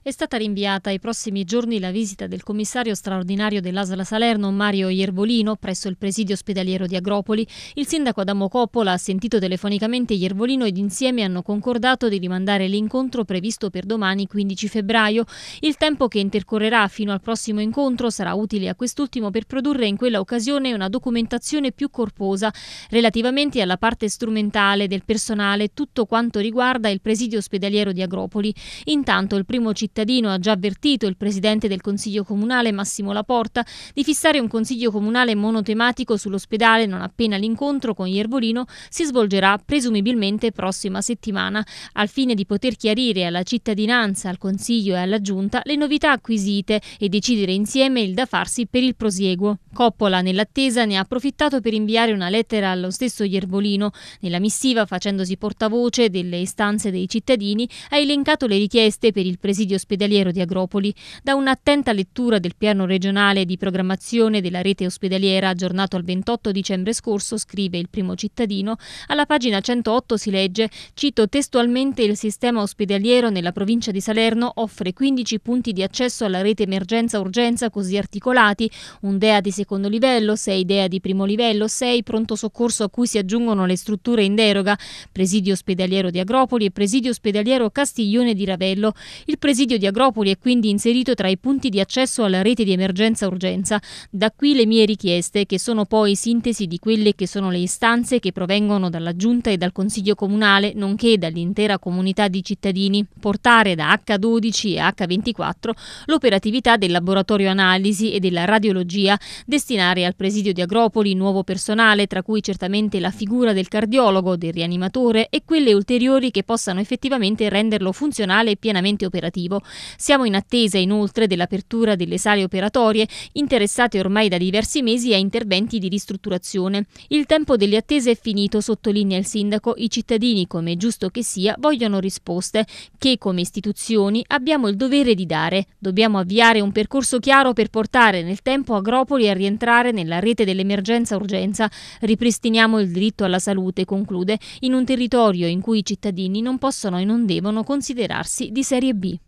È stata rinviata ai prossimi giorni la visita del commissario straordinario dell'Asla Salerno Mario Iervolino presso il presidio ospedaliero di Agropoli. Il sindaco Adamo Coppola ha sentito telefonicamente Iervolino ed insieme hanno concordato di rimandare l'incontro previsto per domani 15 febbraio. Il tempo che intercorrerà fino al prossimo incontro sarà utile a quest'ultimo per produrre in quella occasione una documentazione più corposa relativamente alla parte strumentale del personale tutto quanto riguarda il presidio ospedaliero di Agropoli. Intanto il primo cittadino cittadino ha già avvertito il presidente del Consiglio Comunale Massimo Laporta di fissare un Consiglio Comunale monotematico sull'ospedale non appena l'incontro con Iervolino si svolgerà presumibilmente prossima settimana, al fine di poter chiarire alla cittadinanza, al Consiglio e alla Giunta le novità acquisite e decidere insieme il da farsi per il prosieguo. Coppola, nell'attesa, ne ha approfittato per inviare una lettera allo stesso Iervolino. Nella missiva, facendosi portavoce delle istanze dei cittadini, ha elencato le richieste per il presidio ospedaliero di Agropoli, da un'attenta lettura del piano regionale di programmazione della rete ospedaliera aggiornato al 28 dicembre scorso, scrive il primo cittadino, alla pagina 108 si legge, cito testualmente, il sistema ospedaliero nella provincia di Salerno offre 15 punti di accesso alla rete emergenza-urgenza così articolati, un DEA di secondo livello, 6 DEA di primo livello, 6 pronto soccorso a cui si aggiungono le strutture in deroga, presidio ospedaliero di Agropoli e presidio ospedaliero Castiglione di Ravello. Il presidio presidio di Agropoli è quindi inserito tra i punti di accesso alla rete di emergenza-urgenza. Da qui le mie richieste, che sono poi sintesi di quelle che sono le istanze che provengono dalla Giunta e dal Consiglio Comunale, nonché dall'intera comunità di cittadini. Portare da H12 e H24 l'operatività del laboratorio analisi e della radiologia, destinare al presidio di Agropoli nuovo personale, tra cui certamente la figura del cardiologo, del rianimatore e quelle ulteriori che possano effettivamente renderlo funzionale e pienamente operativo. Siamo in attesa inoltre dell'apertura delle sale operatorie interessate ormai da diversi mesi a interventi di ristrutturazione. Il tempo delle attese è finito, sottolinea il sindaco. I cittadini, come è giusto che sia, vogliono risposte che come istituzioni abbiamo il dovere di dare. Dobbiamo avviare un percorso chiaro per portare nel tempo Agropoli a rientrare nella rete dell'emergenza-urgenza. Ripristiniamo il diritto alla salute, conclude, in un territorio in cui i cittadini non possono e non devono considerarsi di serie B.